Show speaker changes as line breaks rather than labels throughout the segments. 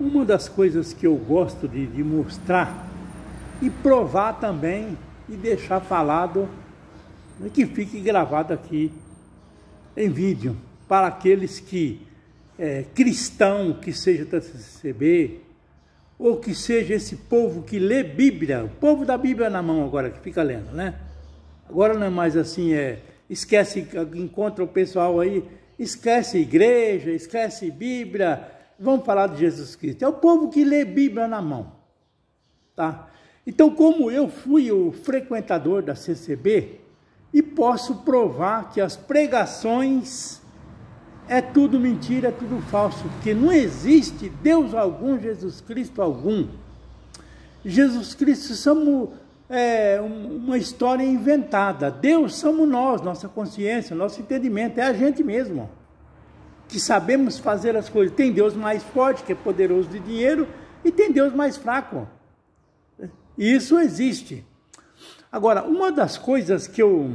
Uma das coisas que eu gosto de, de mostrar e provar também e deixar falado é que fique gravado aqui em vídeo para aqueles que é, cristão que seja da CCB ou que seja esse povo que lê Bíblia, o povo da Bíblia na mão agora que fica lendo, né? Agora não é mais assim, é esquece, encontra o pessoal aí, esquece igreja, esquece Bíblia, vamos falar de Jesus Cristo. É o povo que lê Bíblia na mão, tá? Então, como eu fui o frequentador da CCB e posso provar que as pregações é tudo mentira, é tudo falso, porque não existe Deus algum, Jesus Cristo algum. Jesus Cristo somos é, uma história inventada. Deus somos nós, nossa consciência, nosso entendimento, é a gente mesmo que sabemos fazer as coisas. Tem Deus mais forte, que é poderoso de dinheiro, e tem Deus mais fraco. Isso existe. Agora, uma das coisas que eu,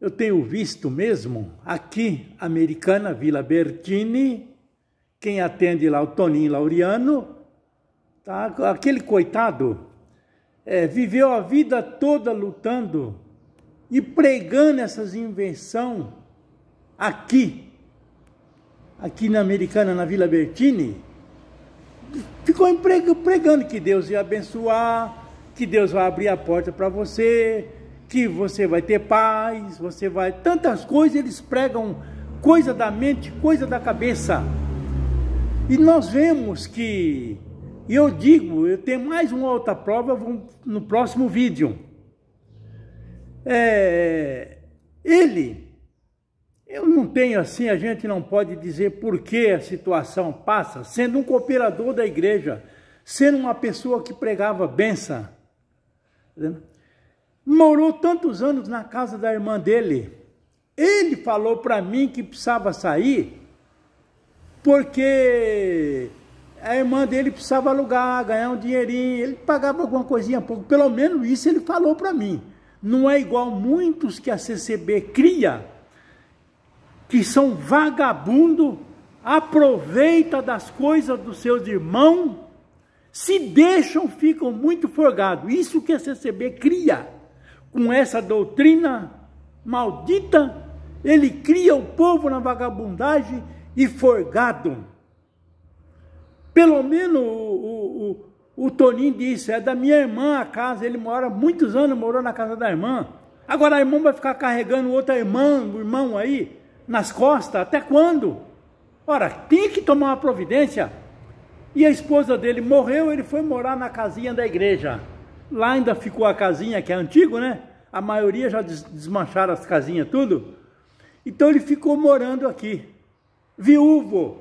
eu tenho visto mesmo aqui, americana, Vila Bertini, quem atende lá, o Toninho Lauriano, tá? aquele coitado, é, viveu a vida toda lutando e pregando essas invenções aqui aqui na Americana, na Vila Bertini, ficou pregando que Deus ia abençoar, que Deus vai abrir a porta para você, que você vai ter paz, você vai. Tantas coisas eles pregam, coisa da mente, coisa da cabeça. E nós vemos que, e eu digo, eu tenho mais uma outra prova no próximo vídeo. É, ele eu não tenho assim, a gente não pode dizer por que a situação passa, sendo um cooperador da igreja, sendo uma pessoa que pregava benção. Né? Morou tantos anos na casa da irmã dele. Ele falou para mim que precisava sair porque a irmã dele precisava alugar, ganhar um dinheirinho, ele pagava alguma coisinha pouco. Pelo menos isso ele falou para mim. Não é igual muitos que a CCB cria que são vagabundo, aproveita das coisas dos seus irmãos, se deixam, ficam muito forgados. Isso que a CCB cria com essa doutrina maldita, ele cria o povo na vagabundagem e forgado. Pelo menos o, o, o, o Toninho disse, é da minha irmã a casa, ele mora muitos anos, morou na casa da irmã. Agora a irmã vai ficar carregando outra irmã, irmão aí, nas costas, até quando? Ora, tinha que tomar uma providência. E a esposa dele morreu, ele foi morar na casinha da igreja. Lá ainda ficou a casinha, que é antigo, né? A maioria já desmancharam as casinhas, tudo. Então ele ficou morando aqui, viúvo,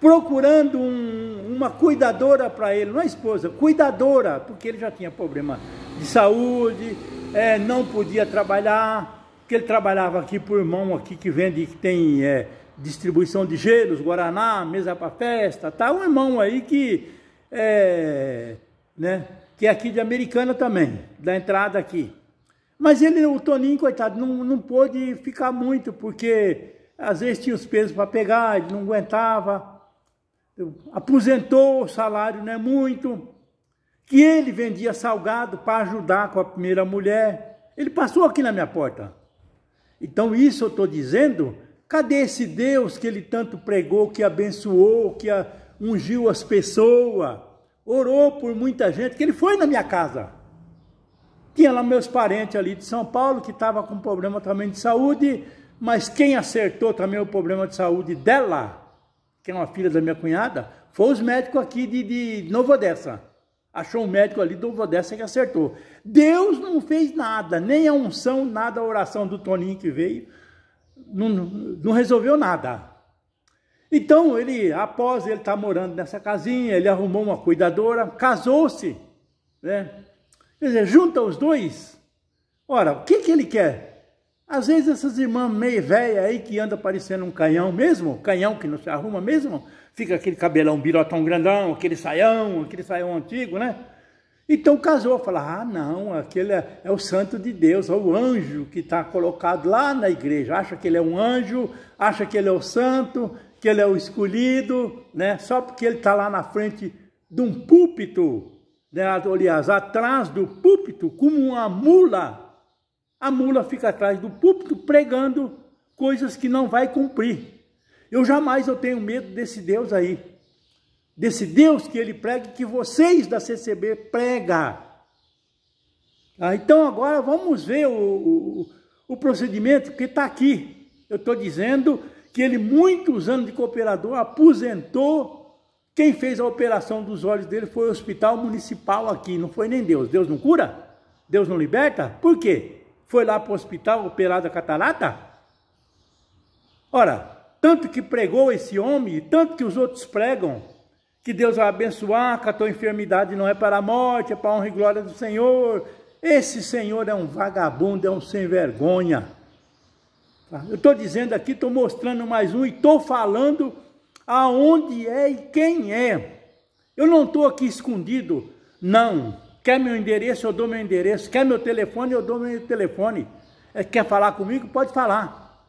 procurando um, uma cuidadora para ele, não é esposa, cuidadora, porque ele já tinha problema de saúde, é, não podia trabalhar, que ele trabalhava aqui por irmão aqui que vende, que tem é, distribuição de gelos, guaraná, mesa para festa, tá? Um irmão aí que é, né, que é aqui de Americana também, da entrada aqui. Mas ele, o Toninho, coitado, não, não pôde ficar muito, porque às vezes tinha os pesos para pegar, ele não aguentava. Aposentou, o salário não é muito. Que ele vendia salgado para ajudar com a primeira mulher. Ele passou aqui na minha porta. Então, isso eu estou dizendo. Cadê esse Deus que ele tanto pregou, que abençoou, que ungiu as pessoas, orou por muita gente? Que ele foi na minha casa. Tinha lá meus parentes ali de São Paulo que estava com problema também de saúde, mas quem acertou também o problema de saúde dela, que é uma filha da minha cunhada, foi os médicos aqui de, de Novo Odessa. Achou um médico ali, do dessa é que acertou. Deus não fez nada, nem a unção, nada a oração do Toninho que veio, não, não resolveu nada. Então, ele, após ele estar tá morando nessa casinha, ele arrumou uma cuidadora, casou-se, né? Quer dizer, junta os dois. Ora, o que, que ele quer? Às vezes essas irmãs meio velha aí que anda parecendo um canhão mesmo, canhão que não se arruma mesmo, fica aquele cabelão birotão grandão, aquele saião, aquele saião antigo, né? Então casou, fala, ah não, aquele é, é o santo de Deus, é o anjo que está colocado lá na igreja, acha que ele é um anjo, acha que ele é o santo, que ele é o escolhido, né? Só porque ele está lá na frente de um púlpito, né? aliás, atrás do púlpito, como uma mula, a mula fica atrás do púlpito pregando coisas que não vai cumprir. Eu jamais eu tenho medo desse Deus aí. Desse Deus que ele prega, que vocês da CCB pregam. Ah, então agora vamos ver o, o, o procedimento que está aqui. Eu estou dizendo que ele, muitos anos de cooperador, aposentou. Quem fez a operação dos olhos dele foi o hospital municipal aqui, não foi nem Deus. Deus não cura? Deus não liberta? Por quê? foi lá para o hospital operado a catarata? Ora, tanto que pregou esse homem, tanto que os outros pregam, que Deus vai abençoar, que a tua enfermidade não é para a morte, é para a honra e glória do Senhor. Esse Senhor é um vagabundo, é um sem vergonha. Tá? Eu estou dizendo aqui, estou mostrando mais um e estou falando aonde é e quem é. Eu não estou aqui escondido, não. Quer meu endereço, eu dou meu endereço. Quer meu telefone, eu dou meu telefone. É, quer falar comigo? Pode falar.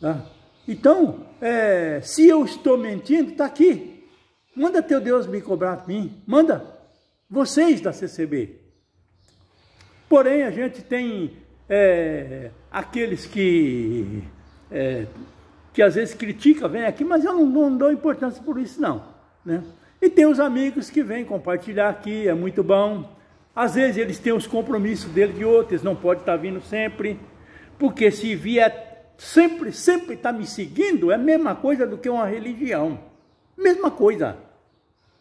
Tá? Então, é, se eu estou mentindo, está aqui. Manda teu Deus me cobrar de mim. Manda. Vocês da CCB. Porém, a gente tem é, aqueles que, é, que às vezes critica, vem aqui, mas eu não, não dou importância por isso não. Né? E tem os amigos que vêm compartilhar aqui, é muito bom. Às vezes eles têm os compromissos dele de outros, não pode estar tá vindo sempre. Porque se vier sempre, sempre estar tá me seguindo, é a mesma coisa do que uma religião. Mesma coisa.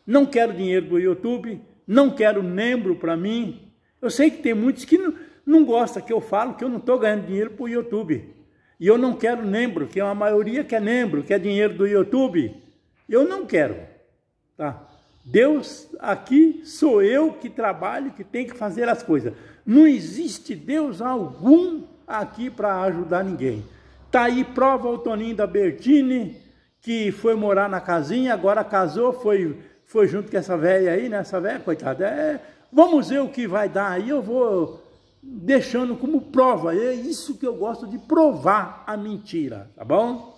Não quero dinheiro do YouTube, não quero membro para mim. Eu sei que tem muitos que não, não gostam que eu falo que eu não estou ganhando dinheiro para o YouTube. E eu não quero membro, que é uma maioria que é membro, que é dinheiro do YouTube. Eu não quero. Tá? Deus aqui sou eu que trabalho, que tem que fazer as coisas. Não existe Deus algum aqui para ajudar ninguém. Tá aí prova o Toninho da Bertini, que foi morar na casinha, agora casou, foi, foi junto com essa velha aí, né? Essa velha, coitada. É, vamos ver o que vai dar aí, eu vou deixando como prova. É isso que eu gosto de provar a mentira, tá bom?